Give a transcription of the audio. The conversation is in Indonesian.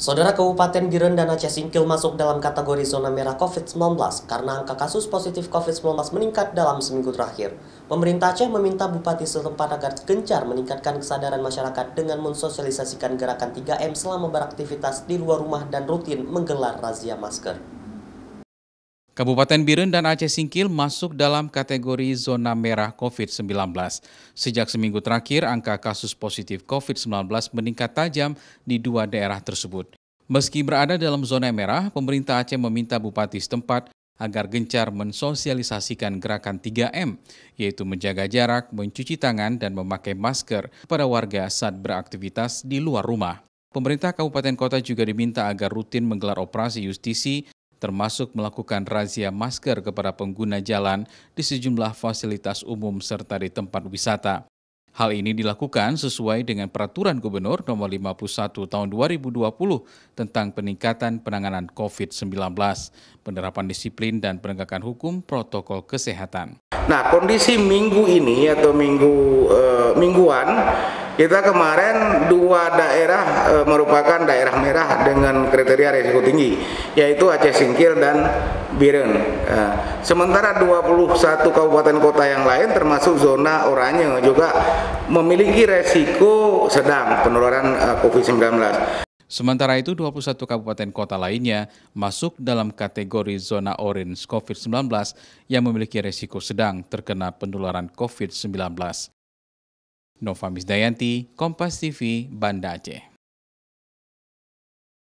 Saudara Kabupaten Biren dan Aceh Singkil masuk dalam kategori zona merah COVID-19 karena angka kasus positif COVID-19 meningkat dalam seminggu terakhir. Pemerintah Aceh meminta Bupati setempat agar gencar meningkatkan kesadaran masyarakat dengan mensosialisasikan gerakan 3M selama beraktivitas di luar rumah dan rutin menggelar razia masker. Kabupaten Biren dan Aceh Singkil masuk dalam kategori zona merah COVID-19. Sejak seminggu terakhir, angka kasus positif COVID-19 meningkat tajam di dua daerah tersebut. Meski berada dalam zona merah, pemerintah Aceh meminta bupati setempat agar gencar mensosialisasikan gerakan 3M, yaitu menjaga jarak, mencuci tangan, dan memakai masker pada warga saat beraktivitas di luar rumah. Pemerintah kabupaten kota juga diminta agar rutin menggelar operasi justisi termasuk melakukan razia masker kepada pengguna jalan di sejumlah fasilitas umum serta di tempat wisata. Hal ini dilakukan sesuai dengan peraturan Gubernur nomor 51 tahun 2020 tentang peningkatan penanganan COVID-19, penerapan disiplin dan penegakan hukum protokol kesehatan. Nah, kondisi minggu ini atau minggu e, mingguan kita kemarin dua daerah e, merupakan daerah merah dengan kriteria risiko tinggi yaitu Aceh Singkil dan Biren. E, sementara 21 kabupaten kota yang lain termasuk zona oranye juga memiliki resiko sedang penularan e, eh, COVID-19. Sementara itu, 21 kabupaten kota lainnya masuk dalam kategori zona orange COVID-19 yang memiliki resiko sedang terkena penularan COVID-19. Nova Misdayanti, Kompas TV, Banda Aceh.